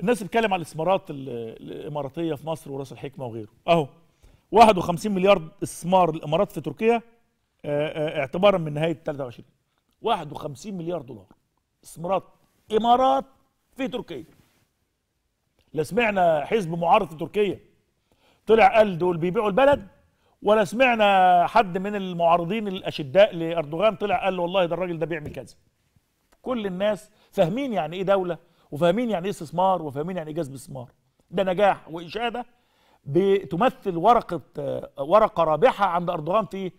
الناس بتتكلم على الاستثمارات الاماراتيه في مصر وراس الحكمه وغيره اهو 51 مليار استثمار الامارات في تركيا آه، آه، اعتبارا من نهايه 23 51 مليار دولار استثمارات امارات في تركيا لا سمعنا حزب معارض في تركيا طلع قال دول بيبيعوا البلد ولا سمعنا حد من المعارضين الاشداء لاردوغان طلع قال والله ده الراجل ده بيعمل كذا كل الناس فاهمين يعني ايه دوله وفاهمين يعني ايه استثمار وفاهمين يعني ايه جذب استثمار ده نجاح واشاده بتمثل ورقه ورقه رابحه عند اردوغان في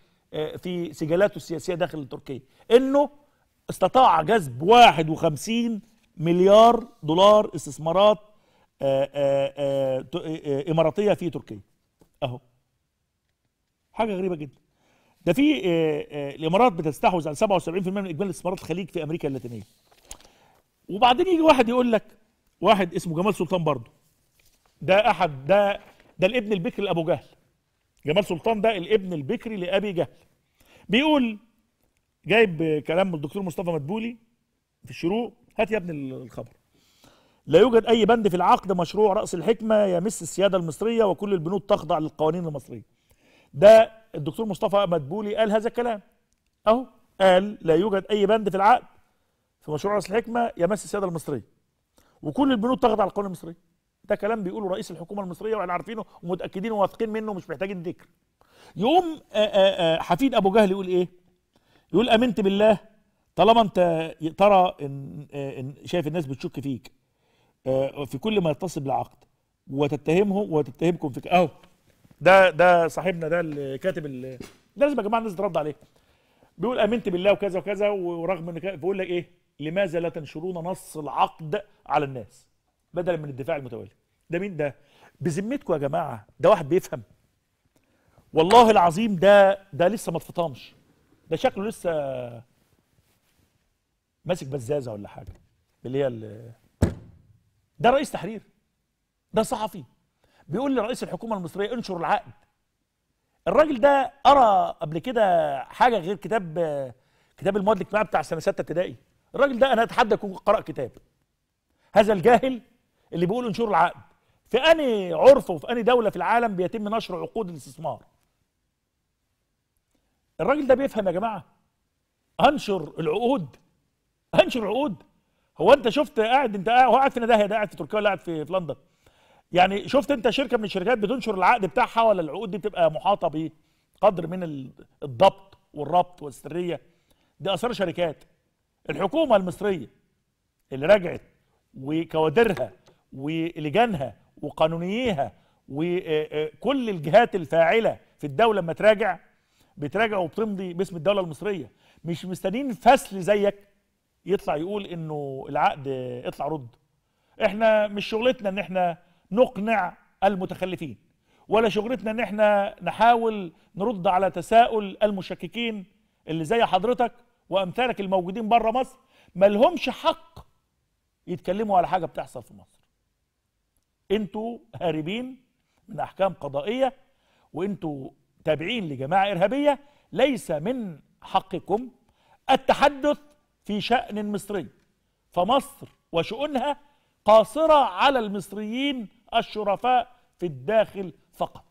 في سجلاته السياسيه داخل تركيا انه استطاع جذب 51 مليار دولار استثمارات آه، آه، آه، اماراتيه في تركيا اهو حاجه غريبه جدا ده في الامارات بتستحوذ على 77% من اجمالي استثمارات الخليج في امريكا اللاتينيه وبعدين يجي واحد يقول لك واحد اسمه جمال سلطان برضه ده احد ده ده الابن البكري لابو جهل جمال سلطان ده الابن البكري لابي جهل بيقول جايب كلام الدكتور مصطفى مدبولي في الشروق هات يا ابني الخبر لا يوجد اي بند في العقد مشروع راس الحكمه يمس السياده المصريه وكل البنود تخضع للقوانين المصريه ده الدكتور مصطفى مدبولي قال هذا الكلام اهو قال لا يوجد اي بند في العقد في مشروع راس الحكمه يمس السياده المصريه وكل البنود تخضع القوانين المصريه ده كلام بيقوله رئيس الحكومه المصريه واحنا عارفينه ومتاكدين وواثقين منه ومش محتاجين ذكر يقوم آآ آه، آآ آه، آه، حفيد ابو جهل يقول ايه يقول امنت بالله طالما انت ترى ان, إن شايف الناس بتشك فيك في كل ما يتصل بالعقد وتتهمه وتتهمكم في اهو ده ده صاحبنا ده اللي كاتب ده لازم يا جماعه الناس ترد عليه بيقول امنت بالله وكذا وكذا ورغم ان بيقول لك ايه لماذا لا تنشرون نص العقد على الناس بدلا من الدفاع المتوالي ده مين ده بذمتكم يا جماعه ده واحد بيفهم والله العظيم ده ده لسه ما اتفطمش ده شكله لسه ماسك بزازه ولا حاجه اللي هي ده رئيس تحرير ده صحفي بيقول لرئيس الحكومه المصريه انشر العقد الراجل ده قرا قبل كده حاجه غير كتاب كتاب المواد الاجتماعيه بتاع سنه سته ابتدائي الراجل ده انا اتحدى يكون قرأ كتاب هذا الجاهل اللي بيقول انشروا العقد في اني عرف وفي اني دوله في العالم بيتم نشر عقود الاستثمار الراجل ده بيفهم يا جماعه انشر العقود انشر عقود هو انت شفت قاعد انت قاعد هو قاعد في نداهيه ده قاعد في تركيا ولا قاعد في, في لندن يعني شفت انت شركه من الشركات بتنشر العقد بتاعها ولا العقود دي بتبقى محاطه بقدر من الضبط والربط والسريه دي اثار شركات الحكومه المصريه اللي رجعت وكوادرها ولجانها وقانونيها وكل الجهات الفاعله في الدوله لما تراجع بتراجع وبتمضي باسم الدوله المصريه مش مستنيين فسل زيك يطلع يقول انه العقد اطلع رد احنا مش شغلتنا ان احنا نقنع المتخلفين ولا شغلتنا ان احنا نحاول نرد على تساؤل المشككين اللي زي حضرتك وامثالك الموجودين بره مصر ما لهمش حق يتكلموا على حاجه بتحصل في مصر انتوا هاربين من احكام قضائيه وانتوا تابعين لجماعه ارهابيه ليس من حقكم التحدث في شان مصري فمصر وشؤونها قاصره على المصريين الشرفاء في الداخل فقط